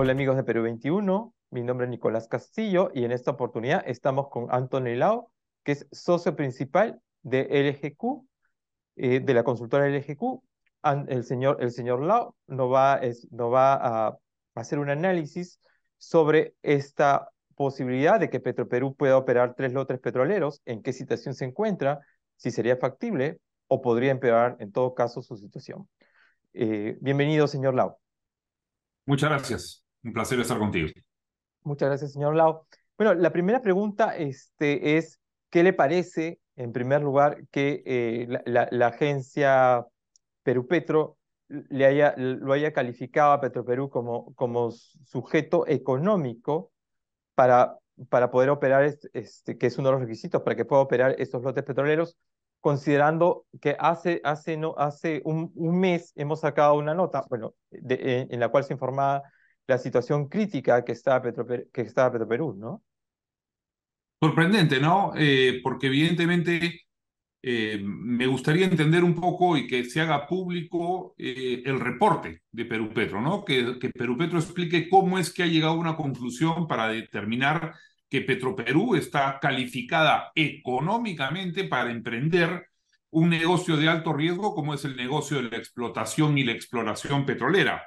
Hola amigos de Perú 21, mi nombre es Nicolás Castillo y en esta oportunidad estamos con Antonio Lao, que es socio principal de LGQ, eh, de la consultora LGQ. El señor, el señor Lao nos va, es, va a hacer un análisis sobre esta posibilidad de que Petroperú pueda operar tres lotes petroleros, en qué situación se encuentra, si sería factible o podría empeorar en todo caso su situación. Eh, bienvenido, señor Lau. Muchas gracias. Un placer estar contigo. Muchas gracias, señor Lau. Bueno, la primera pregunta este, es, ¿qué le parece, en primer lugar, que eh, la, agencia Perú Petro le haya, lo haya calificado a Petroperú como, como sujeto económico para, para poder operar, este, que es uno de los requisitos para que pueda operar estos lotes petroleros, considerando que hace, hace, no, hace un, un mes hemos sacado una nota, bueno, en la cual se informaba la situación crítica que está Petro, que Petroperú, ¿no? Sorprendente, ¿no? Eh, porque evidentemente eh, me gustaría entender un poco y que se haga público eh, el reporte de Perú Petro, ¿no? Que, que Perú Petro explique cómo es que ha llegado a una conclusión para determinar que Petroperú está calificada económicamente para emprender un negocio de alto riesgo como es el negocio de la explotación y la exploración petrolera.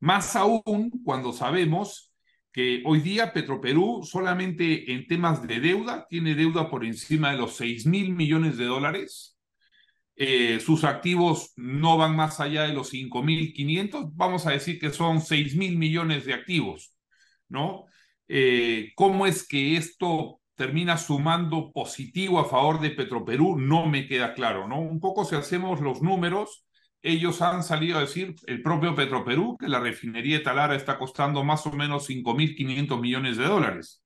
Más aún cuando sabemos que hoy día Petroperú solamente en temas de deuda tiene deuda por encima de los 6 mil millones de dólares. Eh, sus activos no van más allá de los 5.500, vamos a decir que son 6 mil millones de activos, ¿no? Eh, ¿Cómo es que esto termina sumando positivo a favor de Petroperú? No me queda claro, ¿no? Un poco si hacemos los números, ellos han salido a decir, el propio Petroperú, que la refinería de Talara está costando más o menos 5.500 millones de dólares.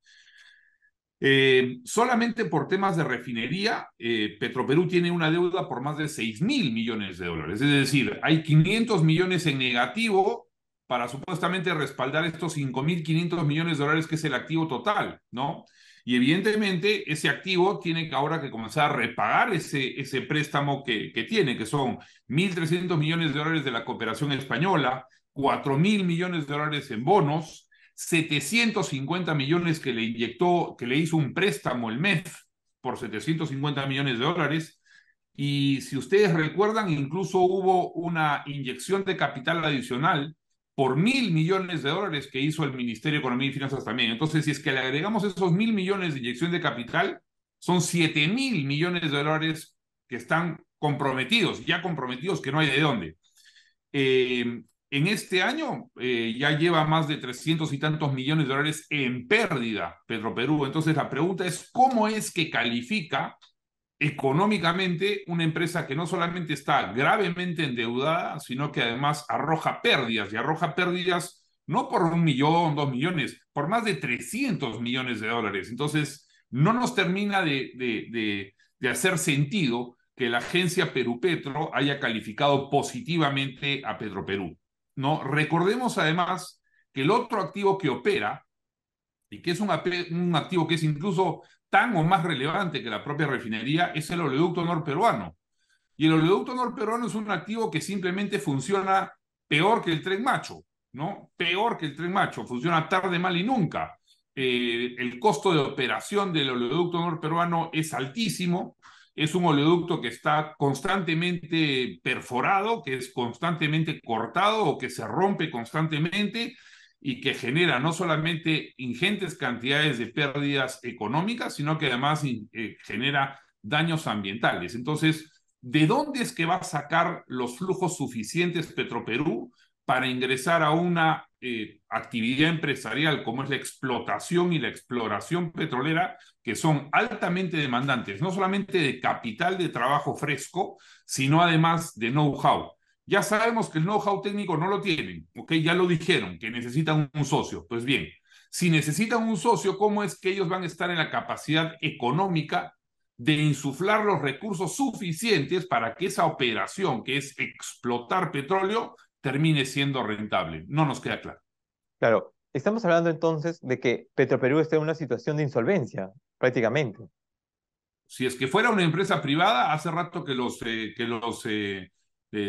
Eh, solamente por temas de refinería, eh, Petroperú tiene una deuda por más de 6.000 millones de dólares. Es decir, hay 500 millones en negativo para supuestamente respaldar estos 5.500 millones de dólares, que es el activo total, ¿no? Y evidentemente ese activo tiene que ahora que comenzar a repagar ese, ese préstamo que, que tiene, que son 1.300 millones de dólares de la cooperación española, 4.000 millones de dólares en bonos, 750 millones que le inyectó, que le hizo un préstamo el MEF por 750 millones de dólares. Y si ustedes recuerdan, incluso hubo una inyección de capital adicional por mil millones de dólares que hizo el Ministerio de Economía y Finanzas también. Entonces, si es que le agregamos esos mil millones de inyección de capital, son siete mil millones de dólares que están comprometidos, ya comprometidos, que no hay de dónde. Eh, en este año eh, ya lleva más de 300 y tantos millones de dólares en pérdida Petro Perú. Entonces la pregunta es, ¿cómo es que califica económicamente una empresa que no solamente está gravemente endeudada, sino que además arroja pérdidas y arroja pérdidas no por un millón, dos millones, por más de 300 millones de dólares. Entonces, no nos termina de, de, de, hacer sentido que la agencia Perú Petro haya calificado positivamente a Petroperú. ¿no? Recordemos además que el otro activo que opera, y que es un, un activo que es incluso tan o más relevante que la propia refinería es el oleoducto norperuano. Y el oleoducto norperuano es un activo que simplemente funciona peor que el tren macho, ¿no? Peor que el tren macho, funciona tarde, mal y nunca. Eh, el costo de operación del oleoducto norperuano es altísimo. Es un oleoducto que está constantemente perforado, que es constantemente cortado o que se rompe constantemente y que genera no solamente ingentes cantidades de pérdidas económicas, sino que además eh, genera daños ambientales. Entonces, ¿de dónde es que va a sacar los flujos suficientes Petroperú para ingresar a una eh, actividad empresarial como es la explotación y la exploración petrolera, que son altamente demandantes, no solamente de capital de trabajo fresco, sino además de know-how? Ya sabemos que el know-how técnico no lo tienen, ¿ok? Ya lo dijeron, que necesitan un socio. Pues bien, si necesitan un socio, ¿cómo es que ellos van a estar en la capacidad económica de insuflar los recursos suficientes para que esa operación, que es explotar petróleo, termine siendo rentable? No nos queda claro. Claro, estamos hablando entonces de que Petroperú esté en una situación de insolvencia, prácticamente. Si es que fuera una empresa privada, hace rato que los, eh, que los eh,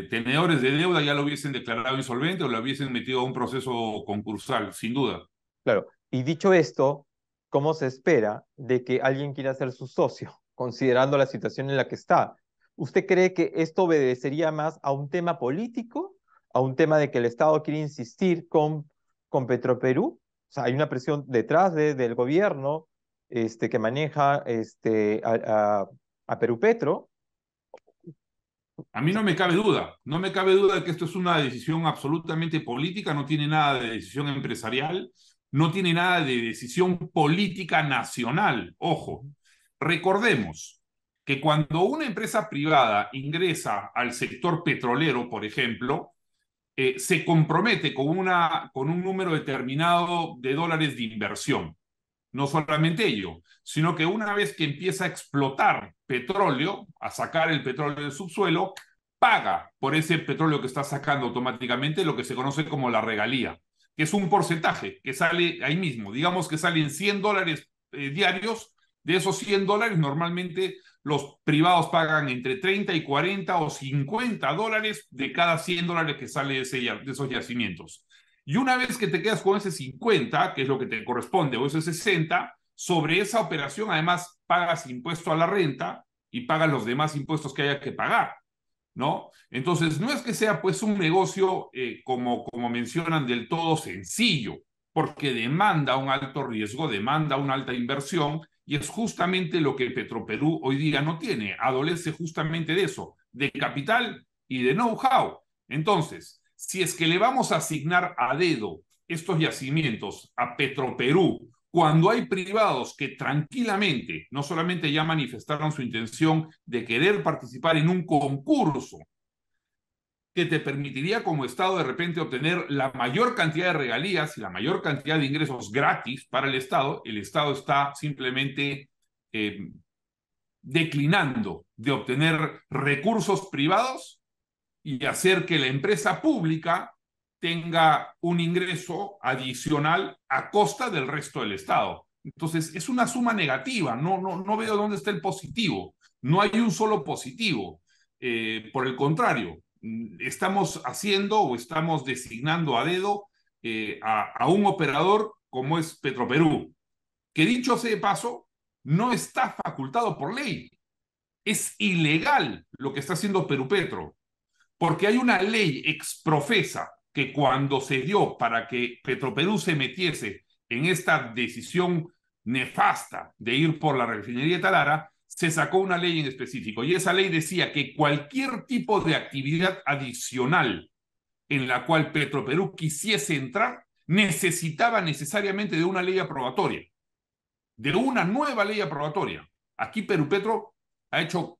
tenedores de deuda ya lo hubiesen declarado insolvente o lo hubiesen metido a un proceso concursal, sin duda. Claro, y dicho esto, ¿cómo se espera de que alguien quiera ser su socio, considerando la situación en la que está? ¿Usted cree que esto obedecería más a un tema político, a un tema de que el Estado quiere insistir con, con Petroperú? O sea, hay una presión detrás de, del gobierno este, que maneja este, a, a Perú Petro, a mí no me cabe duda, no me cabe duda de que esto es una decisión absolutamente política, no tiene nada de decisión empresarial, no tiene nada de decisión política nacional. Ojo, recordemos que cuando una empresa privada ingresa al sector petrolero, por ejemplo, eh, se compromete con, una, con un número determinado de dólares de inversión no solamente ello, sino que una vez que empieza a explotar petróleo, a sacar el petróleo del subsuelo, paga por ese petróleo que está sacando automáticamente lo que se conoce como la regalía, que es un porcentaje que sale ahí mismo. Digamos que salen 100 dólares eh, diarios, de esos 100 dólares normalmente los privados pagan entre 30 y 40 o 50 dólares de cada 100 dólares que sale de esos yacimientos. Y una vez que te quedas con ese 50, que es lo que te corresponde, o ese 60, sobre esa operación además pagas impuesto a la renta y pagas los demás impuestos que haya que pagar, ¿no? Entonces, no es que sea pues un negocio, eh, como, como mencionan, del todo sencillo, porque demanda un alto riesgo, demanda una alta inversión, y es justamente lo que Petroperú hoy día no tiene, adolece justamente de eso, de capital y de know-how. Entonces, si es que le vamos a asignar a dedo estos yacimientos a Petroperú, cuando hay privados que tranquilamente no solamente ya manifestaron su intención de querer participar en un concurso que te permitiría como Estado de repente obtener la mayor cantidad de regalías y la mayor cantidad de ingresos gratis para el Estado, el Estado está simplemente eh, declinando de obtener recursos privados y hacer que la empresa pública tenga un ingreso adicional a costa del resto del Estado. Entonces, es una suma negativa, no, no, no veo dónde está el positivo, no hay un solo positivo. Eh, por el contrario, estamos haciendo o estamos designando a dedo eh, a, a, un operador como es Petroperú, que dicho sea de paso, no está facultado por ley. Es ilegal lo que está haciendo Perú Petro porque hay una ley exprofesa que cuando se dio para que Petroperú se metiese en esta decisión nefasta de ir por la refinería de Talara, se sacó una ley en específico y esa ley decía que cualquier tipo de actividad adicional en la cual Petroperú quisiese entrar necesitaba necesariamente de una ley aprobatoria, de una nueva ley aprobatoria. Aquí Perú Petro ha hecho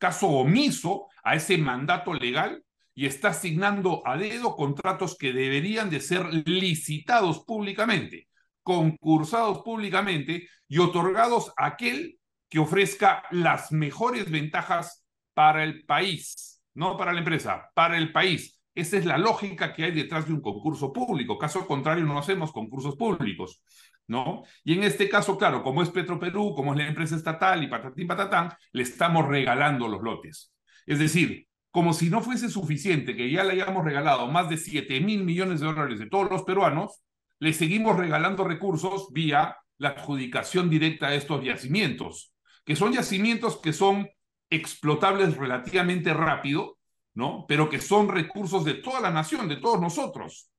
caso omiso a ese mandato legal y está asignando a dedo contratos que deberían de ser licitados públicamente, concursados públicamente y otorgados a aquel que ofrezca las mejores ventajas para el país, no para la empresa, para el país. Esa es la lógica que hay detrás de un concurso público. Caso contrario, no hacemos concursos públicos. ¿no? Y en este caso, claro, como es Petroperú, como es la empresa estatal y patatín patatán, le estamos regalando los lotes. Es decir, como si no fuese suficiente que ya le hayamos regalado más de 7 mil millones de dólares de todos los peruanos, le seguimos regalando recursos vía la adjudicación directa de estos yacimientos, que son yacimientos que son explotables relativamente rápido, ¿no? Pero que son recursos de toda la nación, de todos nosotros.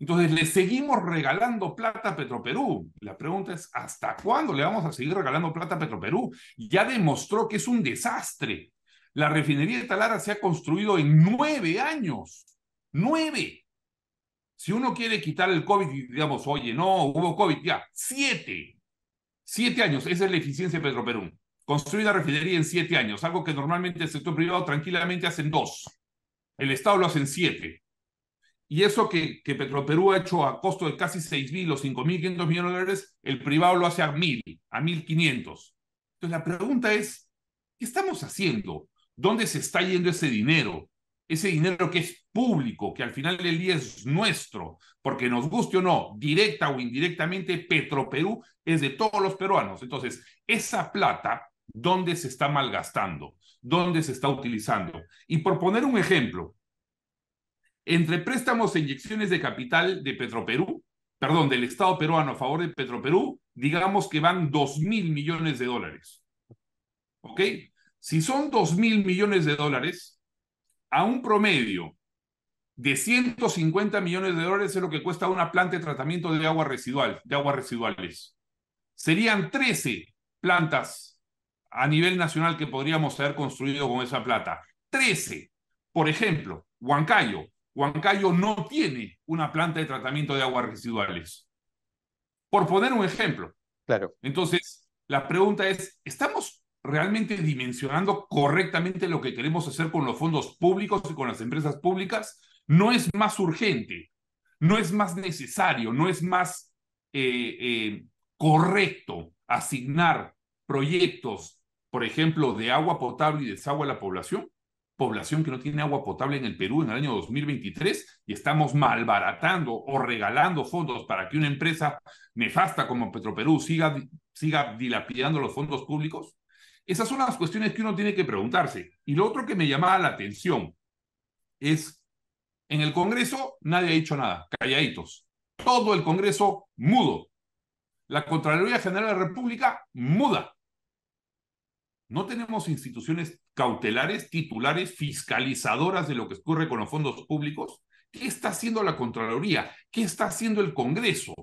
Entonces le seguimos regalando plata a Petroperú. La pregunta es, ¿hasta cuándo le vamos a seguir regalando plata a Petroperú? Ya demostró que es un desastre. La refinería de Talara se ha construido en nueve años. Nueve. Si uno quiere quitar el COVID, y digamos, oye, no, hubo COVID, ya, siete. Siete años, esa es la eficiencia de Petroperú. Construir la refinería en siete años, algo que normalmente el sector privado tranquilamente hace en dos. El Estado lo hace en siete. Y eso que, que Petroperú ha hecho a costo de casi 6.000 o 5.500 millones de dólares, el privado lo hace a 1.000, a 1.500. Entonces la pregunta es, ¿qué estamos haciendo? ¿Dónde se está yendo ese dinero? Ese dinero que es público, que al final del día es nuestro, porque nos guste o no, directa o indirectamente, Petroperú es de todos los peruanos. Entonces, esa plata, ¿dónde se está malgastando? ¿Dónde se está utilizando? Y por poner un ejemplo, entre préstamos e inyecciones de capital de Petroperú, perdón, del Estado peruano a favor de Petroperú, digamos que van 2 mil millones de dólares. ¿Ok? Si son 2 mil millones de dólares, a un promedio de 150 millones de dólares es lo que cuesta una planta de tratamiento de agua residual, de aguas residuales. Serían 13 plantas a nivel nacional que podríamos haber construido con esa plata. 13. Por ejemplo, Huancayo, Huancayo no tiene una planta de tratamiento de aguas residuales. Por poner un ejemplo. Claro. Entonces, la pregunta es, ¿estamos realmente dimensionando correctamente lo que queremos hacer con los fondos públicos y con las empresas públicas? No es más urgente, no es más necesario, no es más eh, eh, correcto asignar proyectos, por ejemplo, de agua potable y desagüe a la población población que no tiene agua potable en el Perú en el año 2023 y estamos malbaratando o regalando fondos para que una empresa nefasta como Petroperú siga, siga dilapidando los fondos públicos? Esas son las cuestiones que uno tiene que preguntarse. Y lo otro que me llamaba la atención es, en el Congreso nadie ha hecho nada, calladitos. Todo el Congreso mudo. La Contraloría General de la República muda. No tenemos instituciones cautelares, titulares, fiscalizadoras de lo que ocurre con los fondos públicos? ¿Qué está haciendo la Contraloría? ¿Qué está haciendo el Congreso?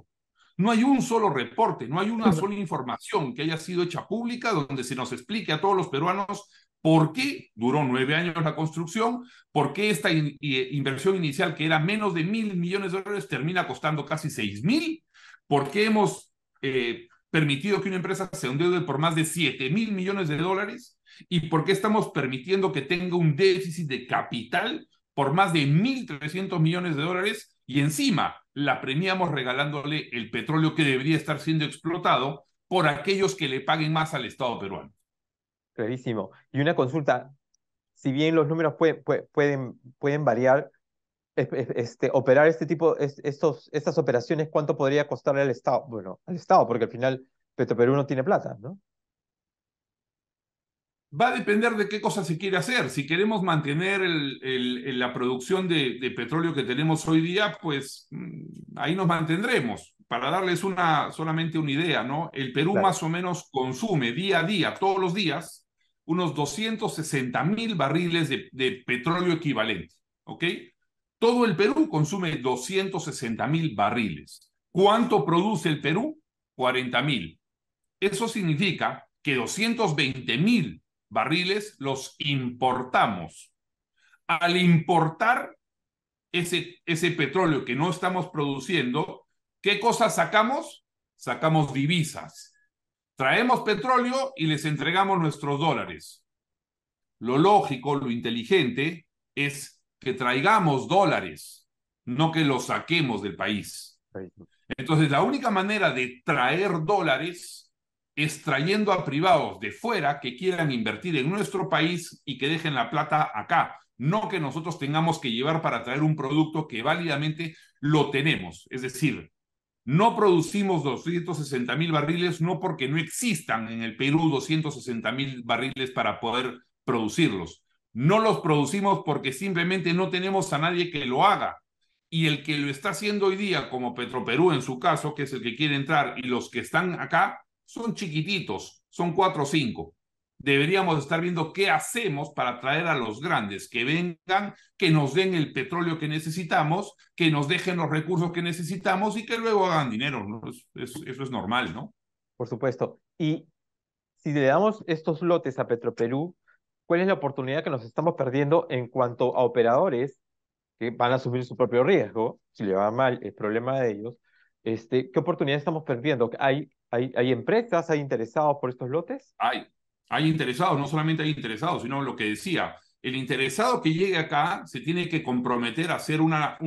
No hay un solo reporte, no hay una sola información que haya sido hecha pública donde se nos explique a todos los peruanos por qué duró nueve años la construcción, por qué esta inversión inicial que era menos de mil millones de dólares termina costando casi seis mil, por qué hemos eh, permitido que una empresa se endeude por más de siete mil millones de dólares, y por qué estamos permitiendo que tenga un déficit de capital por más de 1.300 millones de dólares y encima la premiamos regalándole el petróleo que debería estar siendo explotado por aquellos que le paguen más al Estado peruano. Clarísimo. Y una consulta, si bien los números pueden, pueden variar, este, operar este tipo, estos, estas operaciones, ¿cuánto podría costarle al Estado? Bueno, al Estado, porque al final Petroperú no tiene plata, ¿no? va a depender de qué cosa se quiere hacer. Si queremos mantener la producción de, petróleo que tenemos hoy día, pues mm, ahí nos mantendremos. Para darles una, solamente una idea, ¿no? El Perú más o menos consume día a día, todos los días, unos 260 mil barriles de, de, petróleo equivalente, ¿ok? Todo el Perú consume 260 mil barriles. ¿Cuánto produce el Perú? 40 mil. Eso significa que 220 mil barriles los importamos. Al importar ese, ese petróleo que no estamos produciendo, ¿qué cosas sacamos? Sacamos divisas. Traemos petróleo y les entregamos nuestros dólares. Lo lógico, lo inteligente es que traigamos dólares, no que los saquemos del país. Entonces, la única manera de traer dólares extrayendo a privados de fuera que quieran invertir en nuestro país y que dejen la plata acá, no que nosotros tengamos que llevar para traer un producto que válidamente lo tenemos. Es decir, no producimos 260 mil barriles no porque no existan en el Perú 260 mil barriles para poder producirlos. No los producimos porque simplemente no tenemos a nadie que lo haga. Y el que lo está haciendo hoy día, como Petroperú en su caso, que es el que quiere entrar, y los que están acá, son chiquititos, son cuatro o cinco. Deberíamos estar viendo qué hacemos para traer a los grandes que vengan, que nos den el petróleo que necesitamos, que nos dejen los recursos que necesitamos y que luego hagan dinero. Eso, es normal, ¿no? Por supuesto. Y si le damos estos lotes a Petroperú, ¿cuál es la oportunidad que nos estamos perdiendo en cuanto a operadores que van a asumir su propio riesgo? Si le va mal, el problema de ellos. Este, ¿Qué oportunidad estamos perdiendo? Hay ¿Hay, empresas, hay interesados por estos lotes? Hay, hay interesados, no solamente hay interesados, sino lo que decía, el interesado que llegue acá se tiene que comprometer a hacer una,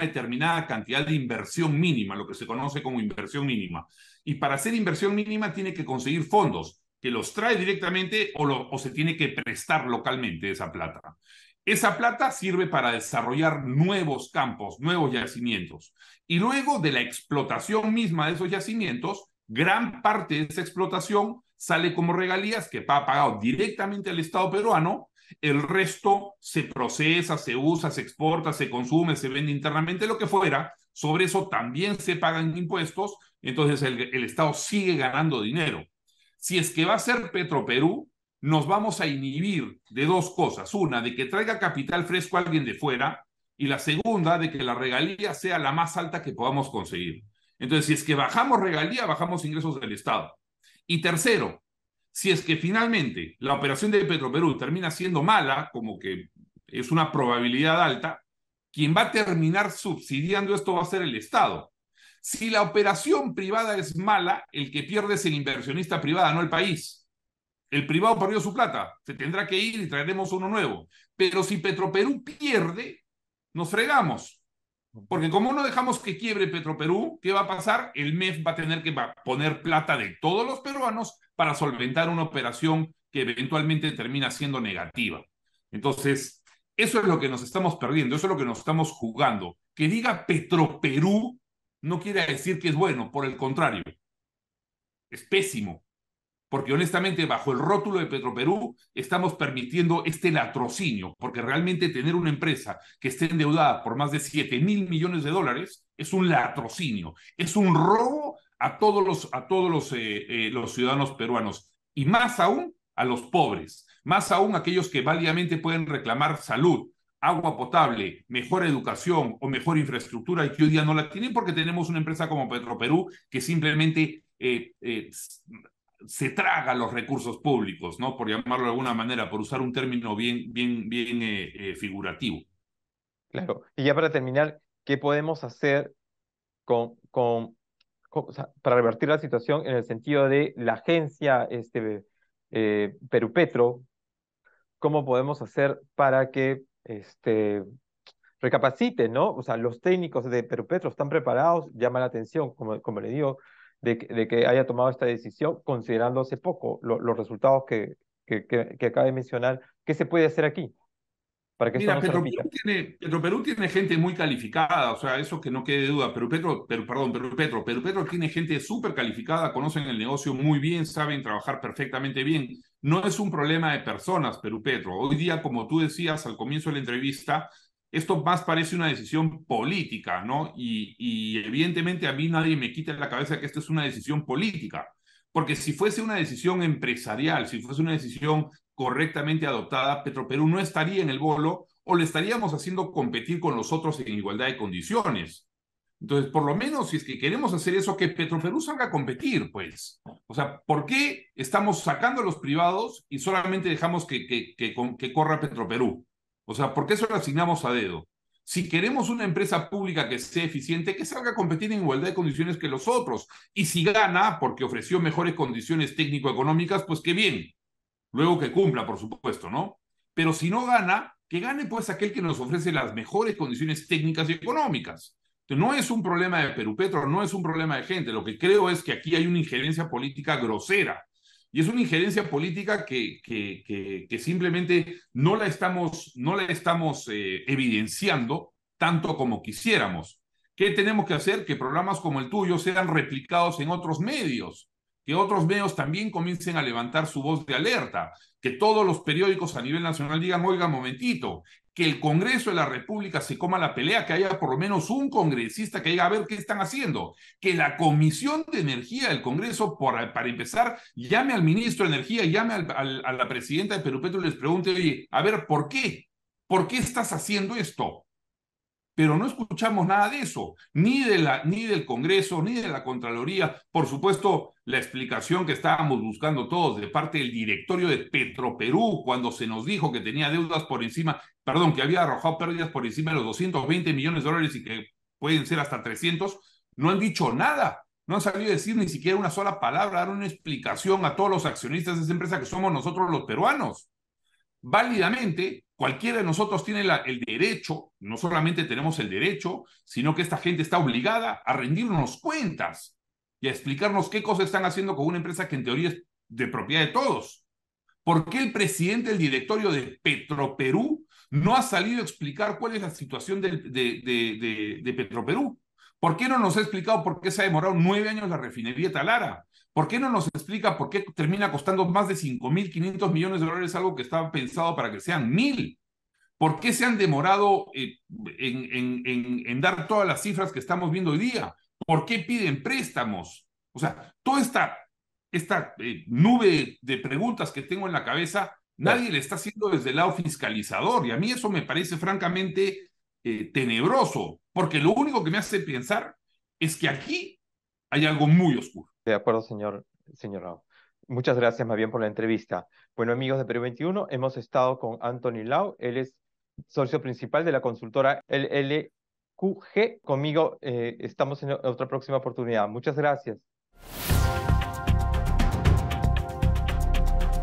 determinada cantidad de inversión mínima, lo que se conoce como inversión mínima. Y para hacer inversión mínima tiene que conseguir fondos, que los trae directamente o se tiene que prestar localmente esa plata. Esa plata sirve para desarrollar nuevos campos, nuevos yacimientos. Y luego de la explotación misma de esos yacimientos, gran parte de esa explotación sale como regalías que va pagado directamente al Estado peruano, el resto se procesa, se usa, se exporta, se consume, se vende internamente, lo que fuera, sobre eso también se pagan impuestos, entonces el, Estado sigue ganando dinero. Si es que va a ser Petro Perú, nos vamos a inhibir de dos cosas. Una, de que traiga capital fresco a alguien de fuera, y la segunda, de que la regalía sea la más alta que podamos conseguir. Entonces, si es que bajamos regalía, bajamos ingresos del Estado. Y tercero, si es que finalmente la operación de Petroperú termina siendo mala, como que es una probabilidad alta, quien va a terminar subsidiando esto va a ser el Estado. Si la operación privada es mala, el que pierde es el inversionista privado, no el país. El privado perdió su plata, se tendrá que ir y traeremos uno nuevo. Pero si Petroperú pierde, nos fregamos. Porque como no dejamos que quiebre Petroperú, ¿qué va a pasar? El MEF va a tener que poner plata de todos los peruanos para solventar una operación que eventualmente termina siendo negativa. Entonces, eso es lo que nos estamos perdiendo, eso es lo que nos estamos jugando. Que diga Petroperú no quiere decir que es bueno, por el contrario, es pésimo porque honestamente bajo el rótulo de Petroperú estamos permitiendo este latrocinio, porque realmente tener una empresa que esté endeudada por más de 7 mil millones de dólares es un latrocinio, es un robo a todos los, a todos los, eh, eh, los ciudadanos peruanos y más aún a los pobres, más aún aquellos que válidamente pueden reclamar salud, agua potable, mejor educación o mejor infraestructura y que hoy día no la tienen porque tenemos una empresa como Petroperú que simplemente eh, se traga los recursos públicos, ¿no? Por llamarlo de alguna manera, por usar un término bien, bien, bien eh, eh, figurativo. Claro. Y ya para terminar, ¿qué podemos hacer con, con, para revertir la situación en el sentido de la agencia este, eh, Perupetro? ¿Cómo podemos hacer para que este, recapacite, ¿no? O sea, los técnicos de Perupetro están preparados, llama la atención, como, como le digo, de, que haya tomado esta decisión, considerando hace poco los resultados que, que, que, acaba de mencionar. ¿Qué se puede hacer aquí? Para que Mira, Petro, Perú tiene, gente muy calificada, o sea, eso que no quede duda, pero Petro, pero, perdón, pero Petro, pero Petro tiene gente súper calificada, conocen el negocio muy bien, saben trabajar perfectamente bien. No es un problema de personas, Perú Petro. Hoy día, como tú decías al comienzo de la entrevista, esto más parece una decisión política, ¿no? Y, evidentemente a mí nadie me quita la cabeza que esto es una decisión política, porque si fuese una decisión empresarial, si fuese una decisión correctamente adoptada, Petroperú no estaría en el bolo o le estaríamos haciendo competir con los otros en igualdad de condiciones. Entonces, por lo menos, si es que queremos hacer eso, que Petroperú salga a competir, pues. O sea, ¿por qué estamos sacando a los privados y solamente dejamos que, que, que, que corra Petroperú? O sea, ¿por qué eso lo asignamos a dedo? Si queremos una empresa pública que sea eficiente, que salga a competir en igualdad de condiciones que los otros. Y si gana, porque ofreció mejores condiciones técnico-económicas, pues qué bien. Luego que cumpla, por supuesto, ¿no? Pero si no gana, que gane pues aquel que nos ofrece las mejores condiciones técnicas y económicas. no es un problema de Perú Petro, no es un problema de gente. Lo que creo es que aquí hay una injerencia política grosera y es una injerencia política que, que, que, simplemente no la estamos, no la estamos eh, evidenciando tanto como quisiéramos. ¿Qué tenemos que hacer? Que programas como el tuyo sean replicados en otros medios, que otros medios también comiencen a levantar su voz de alerta, que todos los periódicos a nivel nacional digan, oiga, momentito, que el Congreso de la República se coma la pelea, que haya por lo menos un congresista que diga a ver qué están haciendo, que la Comisión de Energía del Congreso, para empezar, llame al ministro de Energía, llame a la presidenta de Perú Petro y les pregunte, oye, a ver, ¿por qué? ¿Por qué estás haciendo esto? pero no escuchamos nada de eso, ni, de la, ni del Congreso, ni de la Contraloría. Por supuesto, la explicación que estábamos buscando todos de parte del directorio de Petroperú, cuando se nos dijo que tenía deudas por encima, perdón, que había arrojado pérdidas por encima de los 220 millones de dólares y que pueden ser hasta 300, no han dicho nada. No han sabido decir ni siquiera una sola palabra, dar una explicación a todos los accionistas de esa empresa que somos nosotros los peruanos. Válidamente, Cualquiera de nosotros tiene el derecho, no solamente tenemos el derecho, sino que esta gente está obligada a rendirnos cuentas y a explicarnos qué cosas están haciendo con una empresa que en teoría es de propiedad de todos. ¿Por qué el presidente del directorio de Petroperú no ha salido a explicar cuál es la situación de, de, de, de Petroperú? ¿Por qué no nos ha explicado por qué se ha demorado nueve años la refinería Talara? ¿Por qué no nos explica por qué termina costando más de 5.500 millones de dólares algo que estaba pensado para que sean 1.000? ¿Por qué se han demorado eh, en, dar todas las cifras que estamos viendo hoy día? ¿Por qué piden préstamos? O sea, toda esta, eh, nube de preguntas que tengo en la cabeza, nadie le está haciendo desde el lado fiscalizador. Y a mí eso me parece francamente eh, tenebroso, porque lo único que me hace pensar es que aquí hay algo muy oscuro. De acuerdo, señor, señor Lau. Muchas gracias más bien por la entrevista. Bueno, amigos de Perú 21, hemos estado con Anthony Lau. Él es socio principal de la consultora LLQG. Conmigo eh, estamos en otra próxima oportunidad. Muchas gracias.